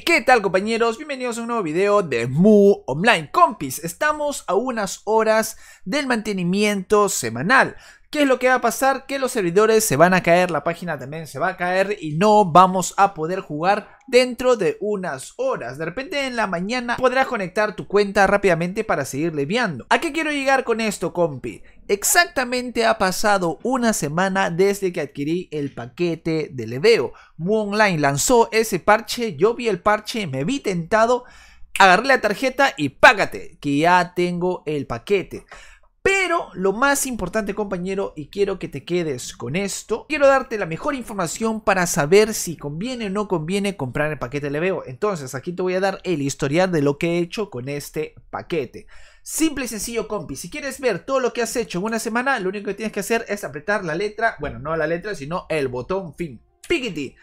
¿qué tal compañeros? Bienvenidos a un nuevo video de Mu Online. Compis, estamos a unas horas del mantenimiento semanal. ¿Qué es lo que va a pasar? Que los servidores se van a caer, la página también se va a caer y no vamos a poder jugar dentro de unas horas. De repente en la mañana podrás conectar tu cuenta rápidamente para seguir leviando. ¿A qué quiero llegar con esto, compi? Exactamente ha pasado una semana desde que adquirí el paquete de leveo. Moonline lanzó ese parche, yo vi el parche, me vi tentado, agarré la tarjeta y págate, que ya tengo el paquete. Pero lo más importante compañero, y quiero que te quedes con esto, quiero darte la mejor información para saber si conviene o no conviene comprar el paquete LBO. Entonces aquí te voy a dar el historial de lo que he hecho con este paquete. Simple y sencillo, compi. Si quieres ver todo lo que has hecho en una semana, lo único que tienes que hacer es apretar la letra, bueno, no la letra, sino el botón fin. Piquiti.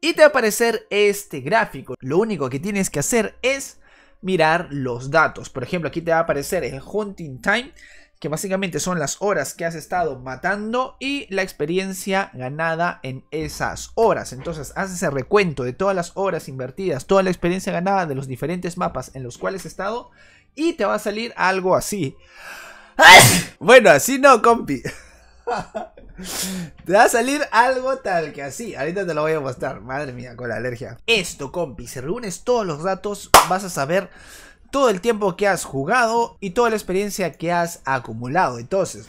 Y te va a aparecer este gráfico. Lo único que tienes que hacer es mirar los datos. Por ejemplo, aquí te va a aparecer el hunting time que básicamente son las horas que has estado matando y la experiencia ganada en esas horas. Entonces, haces el recuento de todas las horas invertidas, toda la experiencia ganada de los diferentes mapas en los cuales he estado y te va a salir algo así. Bueno, así no, compi. Te va a salir algo tal que así. Ahorita te lo voy a mostrar. Madre mía, con la alergia. Esto, compi. Si reúnes todos los datos, vas a saber todo el tiempo que has jugado y toda la experiencia que has acumulado. Entonces,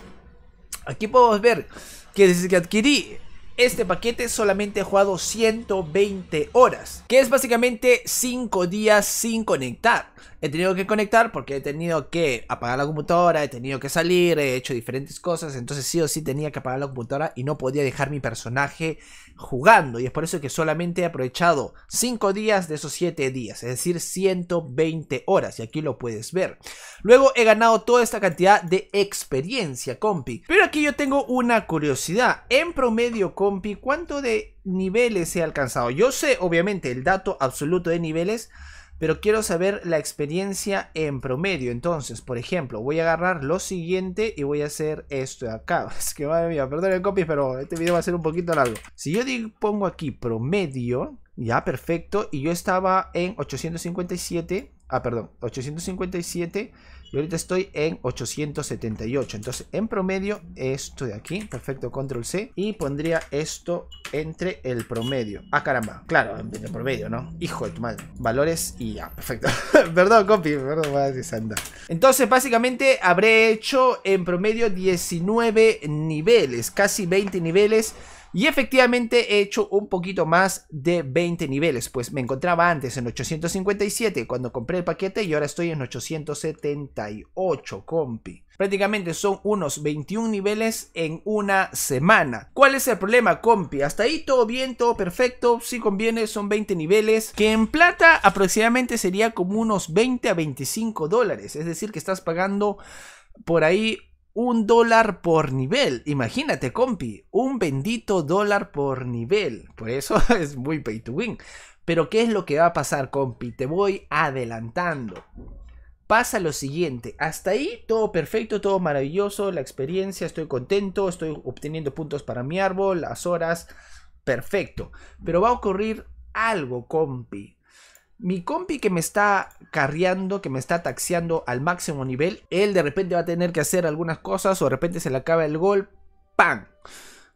aquí podemos ver que desde que adquirí este paquete solamente he jugado 120 horas, que es básicamente 5 días sin conectar he tenido que conectar porque he tenido que apagar la computadora, he tenido que salir, he hecho diferentes cosas, entonces sí o sí tenía que apagar la computadora y no podía dejar mi personaje jugando. Y es por eso que solamente he aprovechado 5 días de esos 7 días, es decir, 120 horas, y aquí lo puedes ver. Luego he ganado toda esta cantidad de experiencia, compi. Pero aquí yo tengo una curiosidad. En promedio, compi, ¿cuánto de niveles he alcanzado? Yo sé, obviamente, el dato absoluto de niveles pero quiero saber la experiencia en promedio. Entonces, por ejemplo, voy a agarrar lo siguiente y voy a hacer esto de acá. Es que madre mía, perdón el copy, pero este video va a ser un poquito largo. Si yo digo, pongo aquí promedio, ya perfecto, y yo estaba en 857, ah, perdón, 857 y ahorita estoy en 878. Entonces, en promedio, esto de aquí. Perfecto, control C. Y pondría esto entre el promedio. Ah, caramba. Claro, entre el promedio, ¿no? Hijo de tu madre. Valores y ya, perfecto. perdón, copy. Perdón, decir santa. Entonces, básicamente, habré hecho en promedio 19 niveles. Casi 20 niveles y efectivamente he hecho un poquito más de 20 niveles, pues me encontraba antes en 857 cuando compré el paquete y ahora estoy en 878, compi. Prácticamente son unos 21 niveles en una semana. ¿Cuál es el problema, compi? Hasta ahí todo bien, todo perfecto. Si conviene, son 20 niveles. Que en plata aproximadamente sería como unos 20 a 25 dólares. Es decir, que estás pagando por ahí un dólar por nivel. Imagínate, compi, un bendito dólar por nivel. Por eso es muy pay to win. Pero ¿qué es lo que va a pasar, compi? Te voy adelantando. Pasa lo siguiente, hasta ahí todo perfecto, todo maravilloso, la experiencia, estoy contento, estoy obteniendo puntos para mi árbol, las horas, perfecto. Pero va a ocurrir algo, compi mi compi que me está carriando, que me está taxiando al máximo nivel, él de repente va a tener que hacer algunas cosas o de repente se le acaba el gol, ¡pam!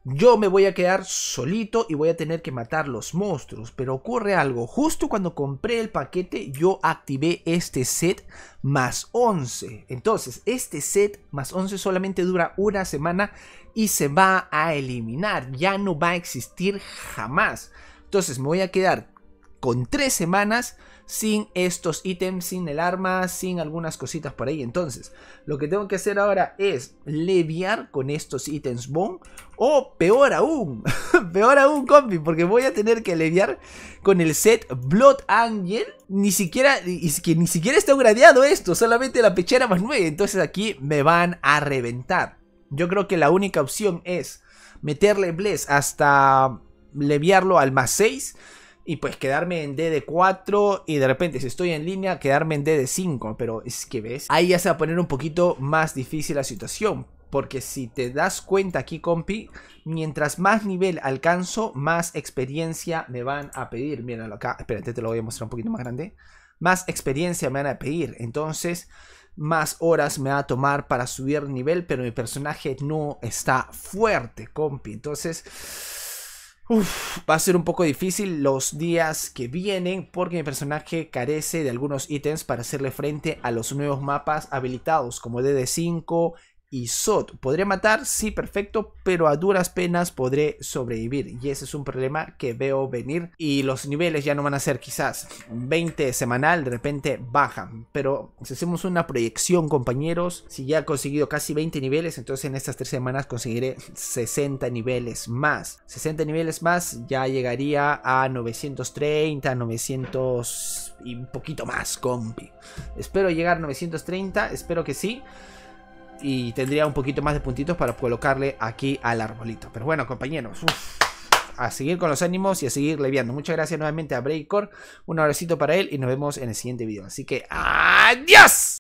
Yo me voy a quedar solito y voy a tener que matar los monstruos. Pero ocurre algo. Justo cuando compré el paquete, yo activé este set más 11. Entonces, este set más 11 solamente dura una semana y se va a eliminar. Ya no va a existir jamás. Entonces, me voy a quedar con tres semanas sin estos ítems, sin el arma, sin algunas cositas por ahí. Entonces, lo que tengo que hacer ahora es leviar con estos ítems bon o peor aún, peor aún, compi, porque voy a tener que leviar con el set Blood Angel. Ni siquiera, que ni siquiera está gradeado esto, solamente la pechera más 9. Entonces aquí me van a reventar. Yo creo que la única opción es meterle Bless hasta leviarlo al más 6 y pues quedarme en D de 4 y de repente si estoy en línea quedarme en D de 5 pero es que ves, ahí ya se va a poner un poquito más difícil la situación. Porque si te das cuenta aquí, compi, mientras más nivel alcanzo, más experiencia me van a pedir. Míralo acá, espérate, te lo voy a mostrar un poquito más grande. Más experiencia me van a pedir. Entonces, más horas me va a tomar para subir nivel, pero mi personaje no está fuerte, compi. Entonces, va a ser un poco difícil los días que vienen porque mi personaje carece de algunos ítems para hacerle frente a los nuevos mapas habilitados como DD5, y Sot. ¿Podré matar? Sí, perfecto, pero a duras penas podré sobrevivir. Y ese es un problema que veo venir. Y los niveles ya no van a ser quizás 20 semanal, de repente bajan. Pero si hacemos una proyección, compañeros, si ya he conseguido casi 20 niveles, entonces en estas 3 semanas conseguiré 60 niveles más. 60 niveles más ya llegaría a 930, 900 y un poquito más, compi. Espero llegar a 930, espero que sí y tendría un poquito más de puntitos para colocarle aquí al arbolito. Pero bueno, compañeros, a seguir con los ánimos y a seguir leviando. Muchas gracias nuevamente a Breakcore, un abracito para él y nos vemos en el siguiente video. Así que, ¡adiós!